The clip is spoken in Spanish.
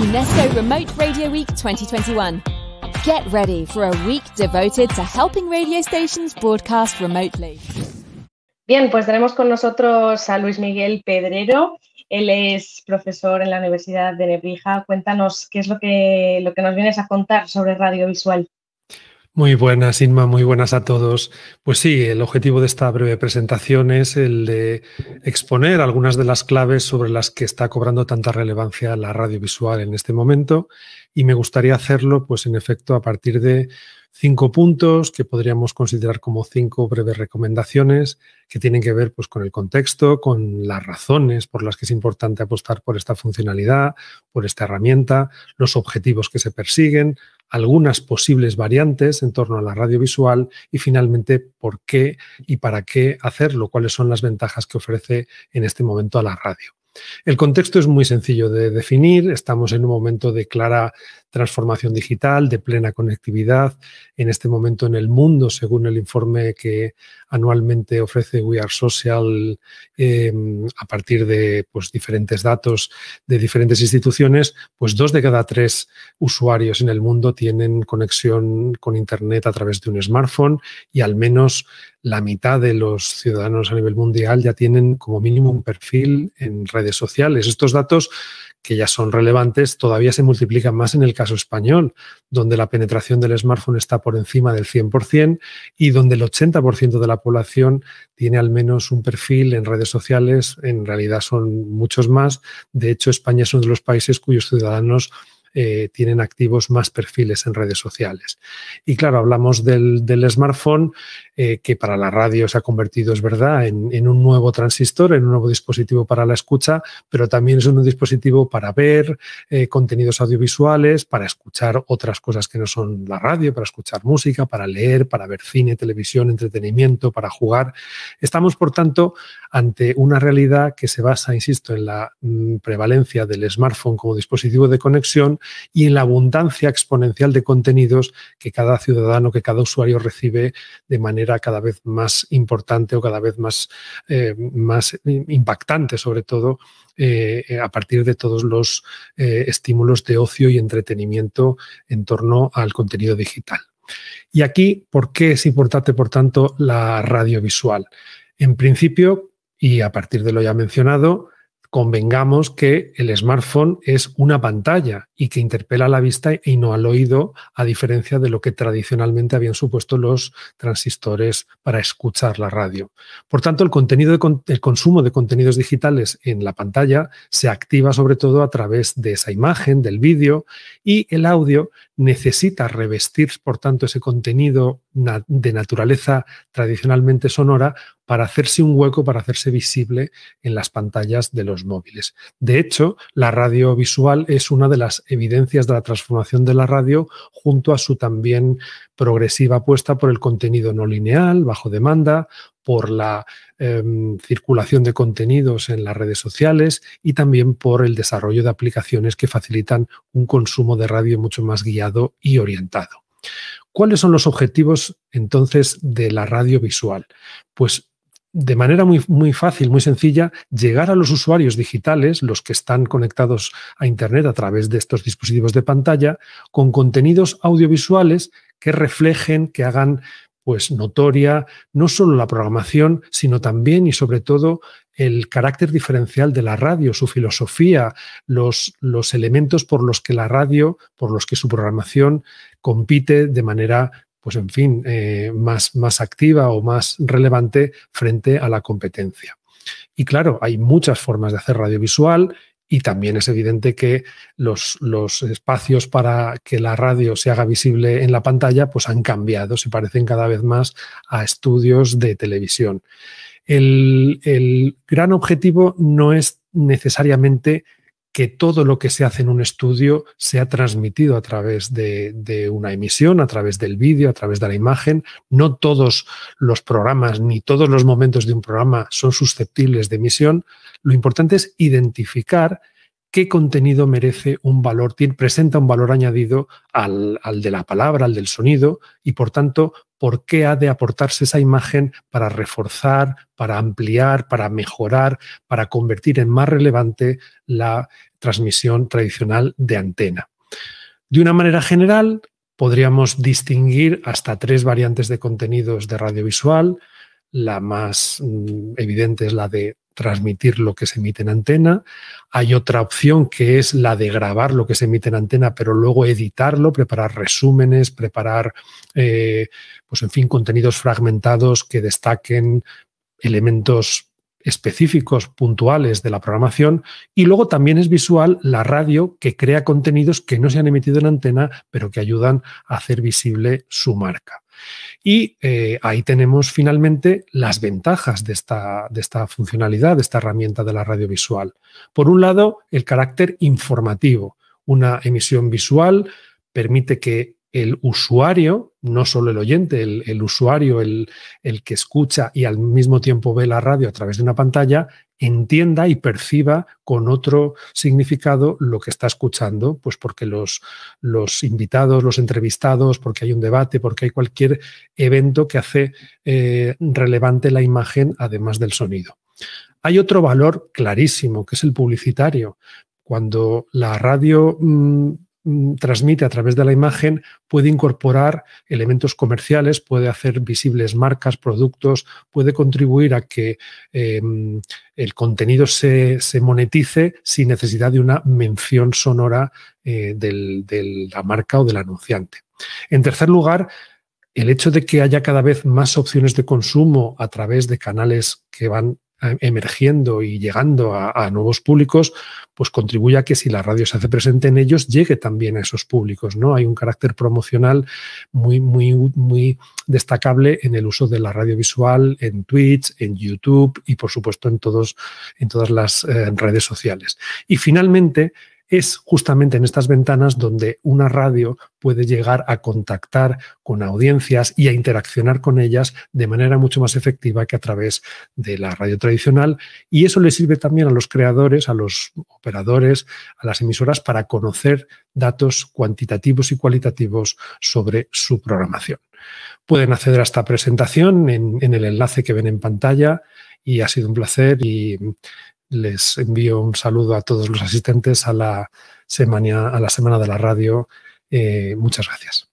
UNESCO Remote Radio Week 2021. Get ready for a week devoted to helping radio stations broadcast remotely. Bien, pues tenemos con nosotros a Luis Miguel Pedrero. Él es profesor en la Universidad de Nebrija. Cuéntanos qué es lo que, lo que nos vienes a contar sobre radiovisual. Muy buenas, Inma, muy buenas a todos. Pues sí, el objetivo de esta breve presentación es el de exponer algunas de las claves sobre las que está cobrando tanta relevancia la radiovisual en este momento y me gustaría hacerlo, pues en efecto, a partir de cinco puntos que podríamos considerar como cinco breves recomendaciones que tienen que ver pues, con el contexto, con las razones por las que es importante apostar por esta funcionalidad, por esta herramienta, los objetivos que se persiguen, algunas posibles variantes en torno a la radio visual y finalmente por qué y para qué hacerlo, cuáles son las ventajas que ofrece en este momento a la radio. El contexto es muy sencillo de definir. Estamos en un momento de clara transformación digital, de plena conectividad. En este momento en el mundo, según el informe que anualmente ofrece We Are Social, em, a partir de pues, diferentes datos de diferentes instituciones, pues dos de cada tres usuarios en el mundo tienen conexión con Internet a través de un smartphone y al menos la mitad de los ciudadanos a nivel mundial ya tienen como mínimo un perfil en redes sociales. Estos datos que ya son relevantes, todavía se multiplican más en el caso español, donde la penetración del smartphone está por encima del 100% y donde el 80% de la población tiene al menos un perfil en redes sociales, en realidad son muchos más. De hecho, España es uno de los países cuyos ciudadanos eh, tienen activos más perfiles en redes sociales. Y claro, hablamos del, smartphone eh, que para la radio se ha convertido, es verdad, en, un nuevo transistor, en un nuevo dispositivo para la escucha, pero también es un dispositivo para ver eh, contenidos audiovisuales, para escuchar otras cosas que no son la radio, para escuchar música, para leer, para ver cine, televisión, entretenimiento, para jugar. Estamos, por tanto, ante una realidad que se basa, insisto, en la mm, prevalencia del smartphone como dispositivo de conexión y en la abundancia exponencial de contenidos que cada ciudadano, que cada usuario recibe de manera cada vez más importante o cada vez más, eh, impactante, sobre todo eh, eh, a partir de todos los estímulos de ocio y entretenimiento en torno al contenido digital. Y aquí, ¿por qué es importante, por tanto, la radiovisual? En principio, y a partir de lo ya mencionado, convengamos que el smartphone es una pantalla y que interpela a la vista y no al oído, a diferencia de lo que tradicionalmente habían supuesto los transistores para escuchar la radio. Por tanto, el, contenido el consumo de contenidos digitales en la pantalla se activa sobre todo a través de esa imagen, del vídeo, y el audio necesita revestir, por tanto, ese contenido de naturaleza tradicionalmente sonora para hacerse un hueco, para hacerse visible en las pantallas de los móviles. De hecho, la radio visual es una de las evidencias de la transformación de la radio junto a su también progresiva apuesta por el contenido no lineal, bajo demanda, por la em, circulación de contenidos en las redes sociales y también por el desarrollo de aplicaciones que facilitan un consumo de radio mucho más guiado y orientado. ¿Cuáles son los objetivos entonces de la radio visual? Pues de manera muy, muy fácil, muy sencilla, llegar a los usuarios digitales, los que están conectados a Internet a través de estos dispositivos de pantalla, con contenidos audiovisuales que reflejen, que hagan pues notoria no solo la programación, sino también y sobre todo el carácter diferencial de la radio, su filosofía, los, los elementos por los que la radio, por los que su programación compite de manera pues en fin, eh, más, más activa o más relevante frente a la competencia. Y claro, hay muchas formas de hacer radiovisual y también es evidente que los, espacios para que la radio se haga visible en la pantalla pues han cambiado, se parecen cada vez más a estudios de televisión. el gran objetivo no es necesariamente que todo lo que se hace en un estudio sea transmitido a través de, una emisión, a través del vídeo, a través de la imagen. No todos los programas ni todos los momentos de un programa son susceptibles de emisión. Lo importante es identificar qué contenido merece un valor, presenta un valor añadido al, al de la palabra, al del sonido, y por tanto, por qué ha de aportarse esa imagen para reforzar, para ampliar, para mejorar, para convertir en más relevante la transmisión tradicional de antena. De una manera general, podríamos distinguir hasta tres variantes de contenidos de radiovisual. La más mm, evidente es la de transmitir lo que se emite en antena. Hay otra opción que es la de grabar lo que se emite en antena, pero luego editarlo, preparar resúmenes, preparar, eh, pues en fin, contenidos fragmentados que destaquen elementos específicos, puntuales de la programación. Y luego también es visual la radio que crea contenidos que no se han emitido en antena, pero que ayudan a hacer visible su marca. Y eh, ahí tenemos finalmente las ventajas de esta, de esta funcionalidad, de esta herramienta de la radiovisual. Por un lado, el carácter informativo. Una emisión visual permite que el usuario, no solo el oyente, el, usuario, el, que escucha y al mismo tiempo ve la radio a través de una pantalla, entienda y perciba con otro significado lo que está escuchando, pues porque los, los invitados, los entrevistados, porque hay un debate, porque hay cualquier evento que hace eh, relevante la imagen además del sonido. Hay otro valor clarísimo, que es el publicitario. Cuando la radio mm, Mm, transmite a través de la imagen puede incorporar elementos comerciales, puede hacer visibles marcas, productos, puede contribuir a que em, el contenido se, monetice sin necesidad de una mención sonora eh, de la marca o del anunciante. En tercer lugar, el hecho de que haya cada vez más opciones de consumo a través de canales que van emergiendo y llegando a, nuevos públicos, pues contribuye a que si la radio se hace presente en ellos, llegue también a esos públicos. ¿no? Hay un carácter promocional muy, muy, muy destacable en el uso de la radio visual en Twitch, en YouTube y por supuesto en, todos, en todas las eh, redes sociales. Y finalmente, es justamente en estas ventanas donde una radio puede llegar a contactar con audiencias y a interaccionar con ellas de manera mucho más efectiva que a través de la radio tradicional. Y eso le sirve también a los creadores, a los operadores, a las emisoras para conocer datos cuantitativos y cualitativos sobre su programación. Pueden acceder a esta presentación en, el enlace que ven en pantalla y ha sido un placer y les envío un saludo a todos los asistentes a la semana, a la semana de la radio. Eh, muchas gracias.